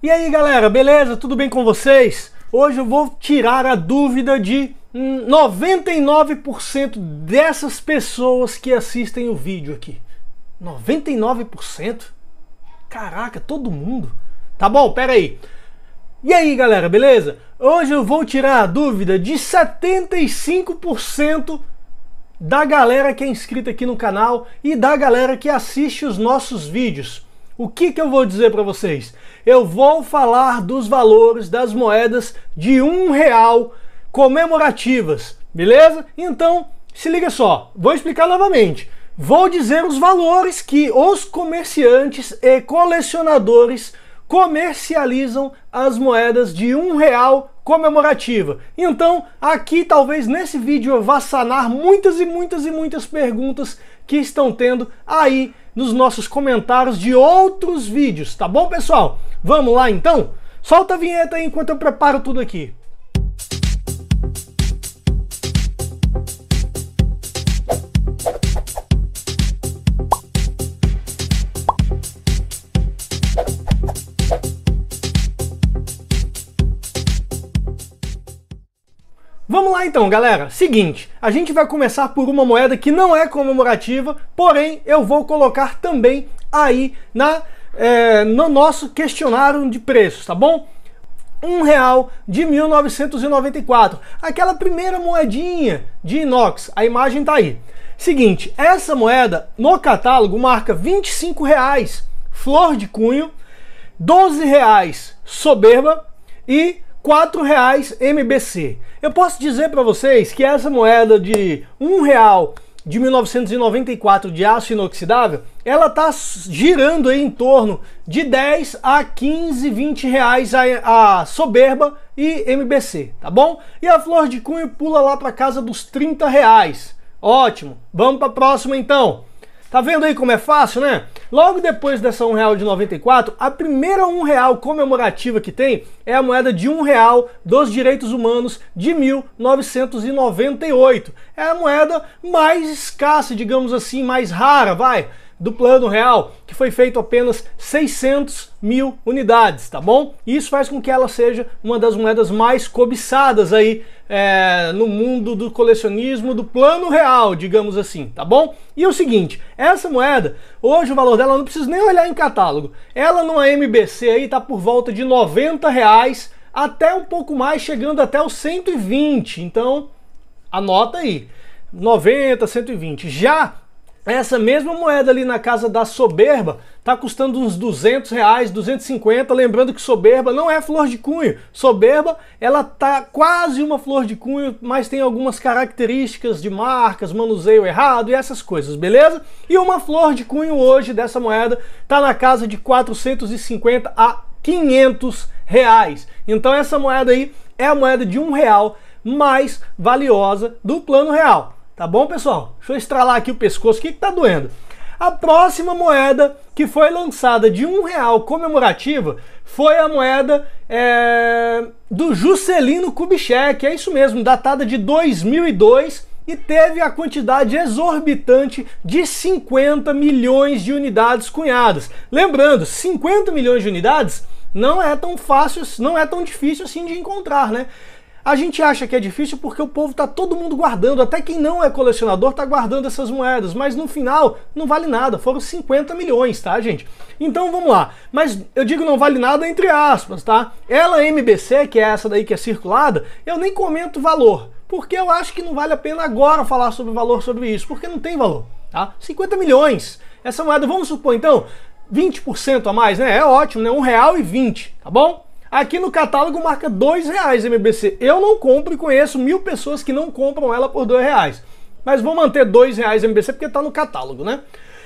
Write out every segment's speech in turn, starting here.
E aí galera, beleza? Tudo bem com vocês? Hoje eu vou tirar a dúvida de 99% hum, dessas pessoas que assistem o vídeo aqui. 99%? Caraca, todo mundo? Tá bom, pera aí. E aí galera, beleza? Hoje eu vou tirar a dúvida de 75% da galera que é inscrita aqui no canal e da galera que assiste os nossos vídeos. O que, que eu vou dizer para vocês? Eu vou falar dos valores das moedas de um real comemorativas, beleza? Então, se liga só, vou explicar novamente. Vou dizer os valores que os comerciantes e colecionadores comercializam as moedas de um real comemorativa. Então, aqui talvez nesse vídeo eu vá sanar muitas e muitas e muitas perguntas que estão tendo aí nos nossos comentários de outros vídeos, tá bom, pessoal? Vamos lá então? Solta a vinheta enquanto eu preparo tudo aqui. Então, galera, seguinte, a gente vai começar por uma moeda que não é comemorativa, porém eu vou colocar também aí na é, no nosso questionário de preços, tá bom? um real de 1994, aquela primeira moedinha de inox, a imagem tá aí. Seguinte, essa moeda no catálogo marca 25 reais, flor de cunho, 12 reais, soberba e R$ reais MBC. Eu posso dizer para vocês que essa moeda de um real de 1994 de aço inoxidável, ela tá girando em torno de 10 a 15, 20 reais a, a soberba e MBC, tá bom? E a flor de cunho pula lá para casa dos 30 reais. Ótimo. Vamos para a próxima então. Tá vendo aí como é fácil, né? Logo depois dessa R$ 1,94, a primeira um real comemorativa que tem é a moeda de um real dos direitos humanos de 1998. É a moeda mais escassa, digamos assim, mais rara, vai do Plano Real, que foi feito apenas 600 mil unidades, tá bom? E isso faz com que ela seja uma das moedas mais cobiçadas aí é, no mundo do colecionismo do Plano Real, digamos assim, tá bom? E é o seguinte, essa moeda, hoje o valor dela não precisa nem olhar em catálogo, ela numa MBC aí tá por volta de 90 reais até um pouco mais, chegando até os 120, então anota aí. 90, 120. Já essa mesma moeda ali na casa da Soberba tá custando uns 200 reais, 250. Lembrando que Soberba não é flor de cunho. Soberba, ela tá quase uma flor de cunho, mas tem algumas características de marcas, manuseio errado e essas coisas, beleza? E uma flor de cunho hoje dessa moeda tá na casa de 450 a 500 reais. Então essa moeda aí é a moeda de um real mais valiosa do plano real. Tá bom, pessoal? Deixa eu estralar aqui o pescoço, o que, está tá doendo? A próxima moeda que foi lançada de um real comemorativa foi a moeda é, do Juscelino Kubitschek, é isso mesmo, datada de 2002 e teve a quantidade exorbitante de 50 milhões de unidades cunhadas. Lembrando, 50 milhões de unidades não é tão fácil, não é tão difícil assim de encontrar, né? A gente acha que é difícil porque o povo está todo mundo guardando, até quem não é colecionador está guardando essas moedas, mas no final não vale nada, foram 50 milhões, tá, gente? Então vamos lá. Mas eu digo não vale nada entre aspas, tá? Ela MBC, que é essa daí que é circulada, eu nem comento valor, porque eu acho que não vale a pena agora falar sobre valor sobre isso, porque não tem valor, tá? 50 milhões. Essa moeda, vamos supor então, 20% a mais, né? É ótimo, né? R$1,20, tá bom? Aqui no catálogo marca dois reais MBC. Eu não compro e conheço mil pessoas que não compram ela por dois reais. Mas vou manter dois reais MBC porque está no catálogo, né?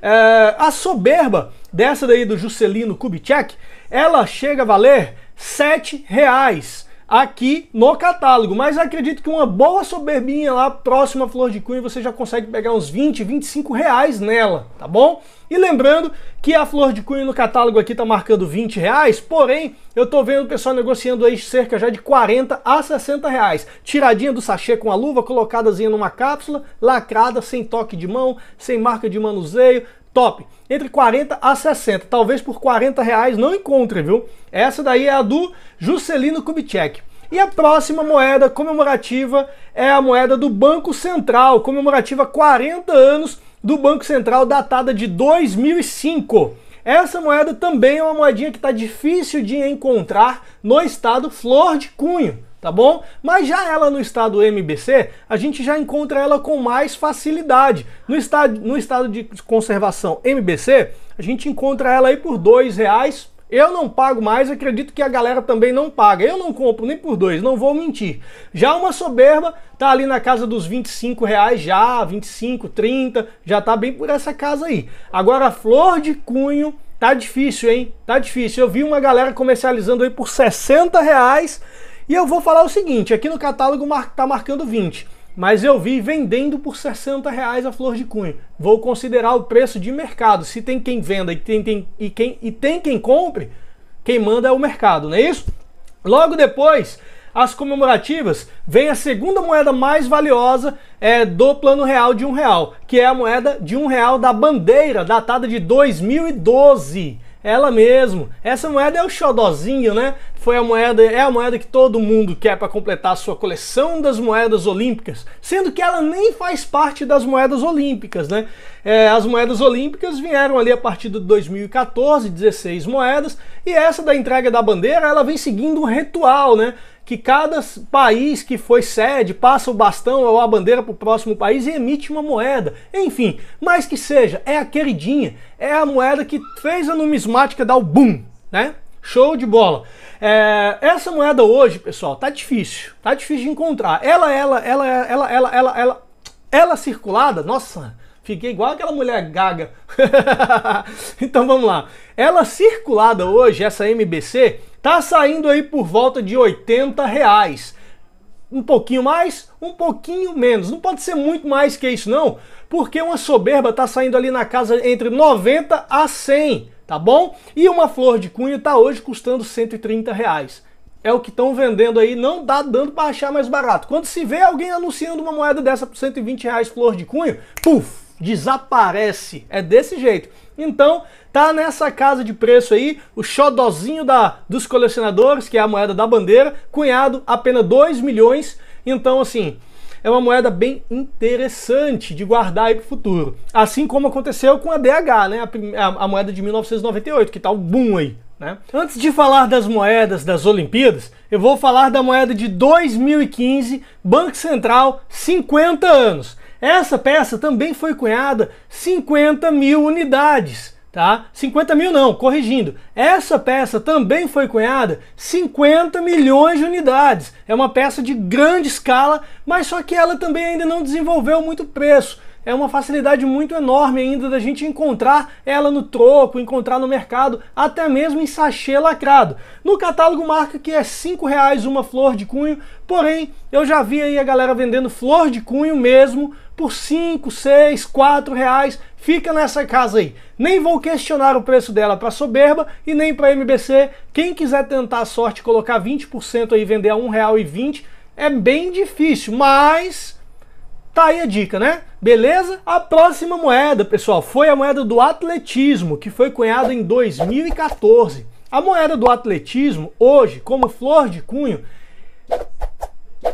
É, a soberba dessa daí do Juscelino Kubitschek, ela chega a valer sete reais aqui no catálogo, mas acredito que uma boa soberbinha lá próxima à Flor de Cunha você já consegue pegar uns 20, 25 reais nela, tá bom? E lembrando que a Flor de Cunha no catálogo aqui tá marcando 20 reais, porém eu tô vendo o pessoal negociando aí cerca já de 40 a 60 reais. Tiradinha do sachê com a luva, colocadazinha numa cápsula, lacrada, sem toque de mão, sem marca de manuseio, top. Entre 40 a 60, talvez por 40 reais não encontre, viu? Essa daí é a do Juscelino Kubitschek. E a próxima moeda comemorativa é a moeda do Banco Central, comemorativa 40 anos do Banco Central, datada de 2005. Essa moeda também é uma moedinha que está difícil de encontrar no estado Flor de Cunho tá bom? Mas já ela no estado MBC, a gente já encontra ela com mais facilidade. No estado, no estado de conservação MBC, a gente encontra ela aí por R$ reais. Eu não pago mais, acredito que a galera também não paga. Eu não compro nem por dois, não vou mentir. Já uma soberba tá ali na casa dos 25 reais já, 25, 30, já tá bem por essa casa aí. Agora, flor de cunho, tá difícil, hein? Tá difícil. Eu vi uma galera comercializando aí por 60 reais e eu vou falar o seguinte, aqui no catálogo está marcando 20, mas eu vi vendendo por 60 reais a flor de cunho. Vou considerar o preço de mercado. Se tem quem venda e tem, tem, e quem, e tem quem compre, quem manda é o mercado, não é isso? Logo depois, as comemorativas, vem a segunda moeda mais valiosa é, do Plano Real de um real, que é a moeda de um real da bandeira, datada de 2012. Ela mesmo. Essa moeda é o xodozinho, né? Foi a moeda, é a moeda que todo mundo quer para completar a sua coleção das moedas olímpicas, sendo que ela nem faz parte das moedas olímpicas, né? É, as moedas olímpicas vieram ali a partir de 2014, 16 moedas, e essa da entrega da bandeira, ela vem seguindo um ritual, né? que cada país que foi sede passa o bastão ou a bandeira para o próximo país e emite uma moeda. Enfim, mas que seja, é a queridinha, é a moeda que fez a numismática dar o boom, né? Show de bola. É, essa moeda hoje, pessoal, tá difícil, tá difícil de encontrar. Ela, ela, ela, ela, ela, ela, ela, ela, ela circulada, nossa, Fiquei igual aquela mulher gaga. então vamos lá. Ela circulada hoje, essa MBC, tá saindo aí por volta de 80 reais. Um pouquinho mais, um pouquinho menos. Não pode ser muito mais que isso não, porque uma soberba tá saindo ali na casa entre 90 a 100, tá bom? E uma flor de cunho tá hoje custando 130 reais é o que estão vendendo aí, não dá dando para achar mais barato. Quando se vê alguém anunciando uma moeda dessa por 120 reais flor de cunho, puf, desaparece. É desse jeito. Então, tá nessa casa de preço aí, o xodozinho da, dos colecionadores, que é a moeda da bandeira, cunhado apenas 2 milhões. Então, assim, é uma moeda bem interessante de guardar aí pro futuro. Assim como aconteceu com a DH, né? A, a moeda de 1998, que tá o boom aí. Né? Antes de falar das moedas das Olimpíadas, eu vou falar da moeda de 2015, Banco Central, 50 anos. Essa peça também foi cunhada 50 mil unidades, tá? 50 mil não, corrigindo. Essa peça também foi cunhada 50 milhões de unidades. É uma peça de grande escala, mas só que ela também ainda não desenvolveu muito preço é uma facilidade muito enorme ainda da gente encontrar ela no troco, encontrar no mercado, até mesmo em sachê lacrado. No catálogo marca que é R$ 5,00 uma flor de cunho, porém eu já vi aí a galera vendendo flor de cunho mesmo por 5, 6, 4 reais, fica nessa casa aí. Nem vou questionar o preço dela para Soberba e nem para MBC. Quem quiser tentar a sorte colocar 20% aí vender a R$ 1,20 é bem difícil, mas Tá aí a dica, né? Beleza? A próxima moeda, pessoal, foi a moeda do atletismo, que foi cunhada em 2014. A moeda do atletismo, hoje, como flor de cunho,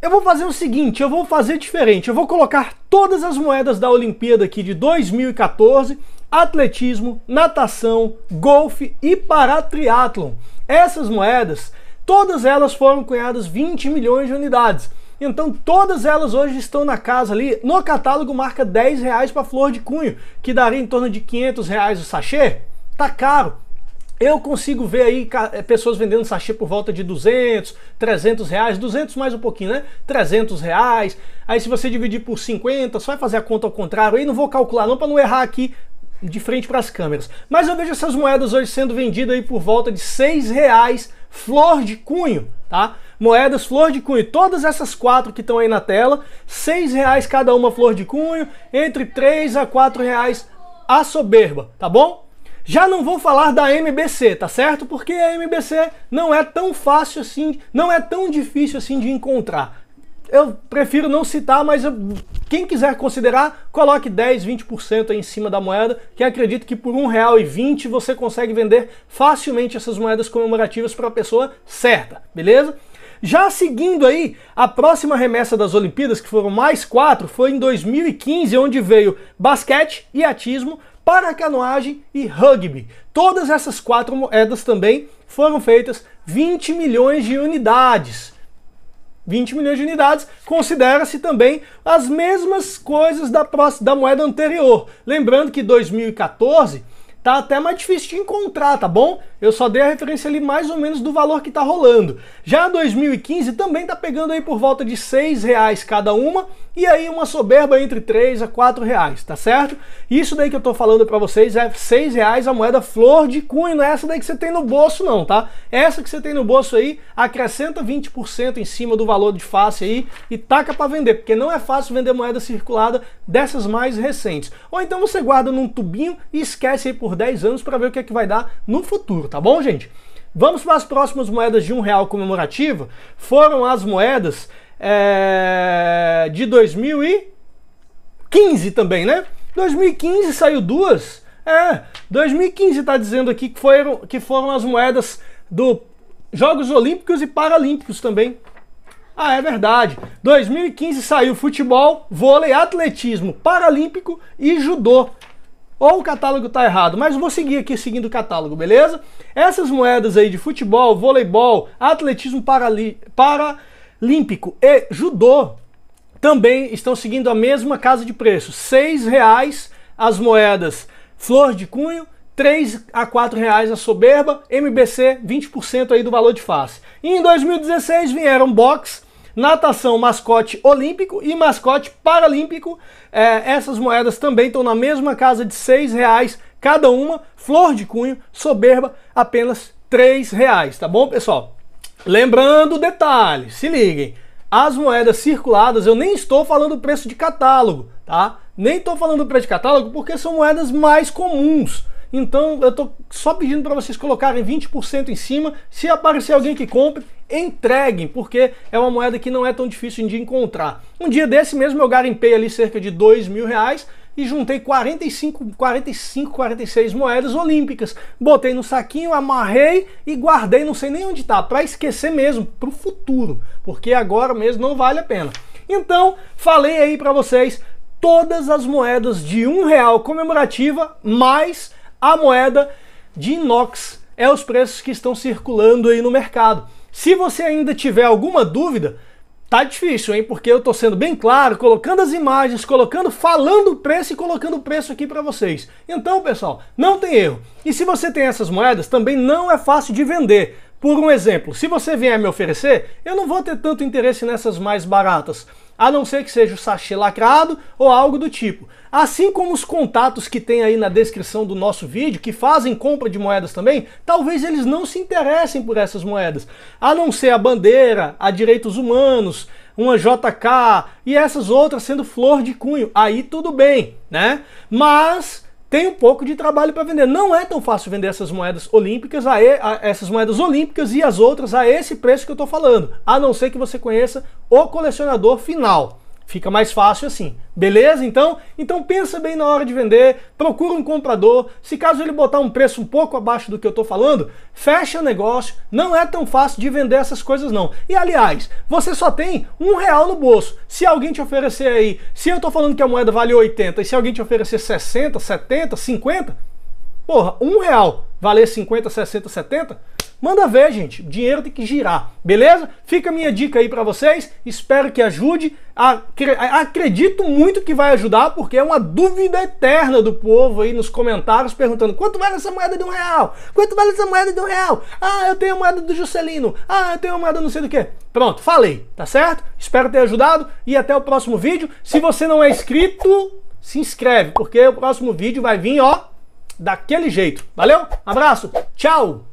eu vou fazer o seguinte, eu vou fazer diferente. Eu vou colocar todas as moedas da Olimpíada aqui de 2014, atletismo, natação, golfe e paratriatlon. Essas moedas, todas elas foram cunhadas 20 milhões de unidades. Então todas elas hoje estão na casa ali, no catálogo marca 10 reais para flor de cunho, que daria em torno de 500 reais o sachê. Tá caro, eu consigo ver aí eh, pessoas vendendo sachê por volta de 200, 300 reais, 200 mais um pouquinho, né? 300 reais. Aí se você dividir por 50, só vai fazer a conta ao contrário. Aí não vou calcular não para não errar aqui de frente para as câmeras. Mas eu vejo essas moedas hoje sendo vendidas aí por volta de 6 reais flor de cunho, tá? moedas flor de cunho, todas essas quatro que estão aí na tela, seis reais cada uma flor de cunho, entre três a quatro reais a soberba, tá bom? Já não vou falar da MBC, tá certo? Porque a MBC não é tão fácil assim, não é tão difícil assim de encontrar. Eu prefiro não citar, mas eu, quem quiser considerar, coloque 10, 20% aí em cima da moeda, que acredito que por R$1,20 você consegue vender facilmente essas moedas comemorativas para a pessoa certa, beleza? Já seguindo aí, a próxima remessa das Olimpíadas, que foram mais quatro, foi em 2015, onde veio basquete e atismo, paracanoagem e rugby. Todas essas quatro moedas também foram feitas 20 milhões de unidades. 20 milhões de unidades, considera-se também as mesmas coisas da, da moeda anterior. Lembrando que 2014 tá até mais difícil de encontrar, tá bom? Eu só dei a referência ali mais ou menos do valor que tá rolando. Já 2015 também tá pegando aí por volta de seis reais cada uma, e aí uma soberba entre três a quatro reais, tá certo? Isso daí que eu tô falando para vocês é seis reais a moeda flor de cunho, não é essa daí que você tem no bolso não, tá? Essa que você tem no bolso aí, acrescenta 20% em cima do valor de face aí e taca para vender, porque não é fácil vender moeda circulada dessas mais recentes. Ou então você guarda num tubinho e esquece aí por por 10 anos para ver o que, é que vai dar no futuro, tá bom, gente? Vamos para as próximas moedas de um real comemorativo. Foram as moedas é, de 2015 também, né? 2015 saiu duas. É, 2015 está dizendo aqui que foram, que foram as moedas do Jogos Olímpicos e Paralímpicos também. Ah, é verdade. 2015 saiu futebol, vôlei, atletismo, paralímpico e judô ou o catálogo está errado, mas vou seguir aqui seguindo o catálogo, beleza? Essas moedas aí de futebol, voleibol, atletismo paralímpico e judô também estão seguindo a mesma casa de preço. R$ reais as moedas flor de cunho, 3 a 4 reais a soberba, MBC 20% aí do valor de face. E em 2016 vieram box natação, mascote olímpico e mascote paralímpico. É, essas moedas também estão na mesma casa de seis reais cada uma. Flor de cunho, soberba, apenas três reais, tá bom, pessoal? Lembrando o detalhe, se liguem. As moedas circuladas, eu nem estou falando preço de catálogo, tá? Nem estou falando preço de catálogo porque são moedas mais comuns. Então eu estou só pedindo para vocês colocarem 20% em cima. Se aparecer alguém que compre, entreguem, porque é uma moeda que não é tão difícil de encontrar. Um dia desse mesmo eu garimpei ali cerca de dois mil reais e juntei 45, 45, 46 moedas olímpicas. Botei no saquinho, amarrei e guardei, não sei nem onde tá, para esquecer mesmo, para o futuro, porque agora mesmo não vale a pena. Então, falei aí para vocês todas as moedas de um real comemorativa, mais a moeda de inox. É os preços que estão circulando aí no mercado. Se você ainda tiver alguma dúvida, tá difícil, hein? Porque eu tô sendo bem claro, colocando as imagens, colocando, falando o preço e colocando o preço aqui para vocês. Então, pessoal, não tem erro. E se você tem essas moedas, também não é fácil de vender. Por um exemplo, se você vier me oferecer, eu não vou ter tanto interesse nessas mais baratas a não ser que seja o sachê lacrado ou algo do tipo. Assim como os contatos que tem aí na descrição do nosso vídeo, que fazem compra de moedas também, talvez eles não se interessem por essas moedas, a não ser a bandeira, a direitos humanos, uma JK e essas outras sendo flor de cunho. Aí tudo bem, né? Mas tem um pouco de trabalho para vender. Não é tão fácil vender essas moedas olímpicas, a, a, essas moedas olímpicas e as outras a esse preço que eu estou falando, a não ser que você conheça o colecionador final. Fica mais fácil assim. Beleza? Então, então pensa bem na hora de vender, procura um comprador. Se caso ele botar um preço um pouco abaixo do que eu estou falando, fecha o negócio. Não é tão fácil de vender essas coisas não. E aliás, você só tem um real no bolso. Se alguém te oferecer aí, se eu estou falando que a moeda vale 80 e se alguém te oferecer 60, 70, 50, porra, um real valer 50, 60, 70, Manda ver, gente. O dinheiro tem que girar, beleza? Fica a minha dica aí para vocês. Espero que ajude. Acredito muito que vai ajudar, porque é uma dúvida eterna do povo aí nos comentários perguntando quanto vale essa moeda de um real? Quanto vale essa moeda de um real? Ah, eu tenho a moeda do Juscelino. Ah, eu tenho a moeda não sei do que. Pronto, falei, tá certo? Espero ter ajudado e até o próximo vídeo. Se você não é inscrito, se inscreve, porque o próximo vídeo vai vir, ó, daquele jeito. Valeu? Abraço, tchau!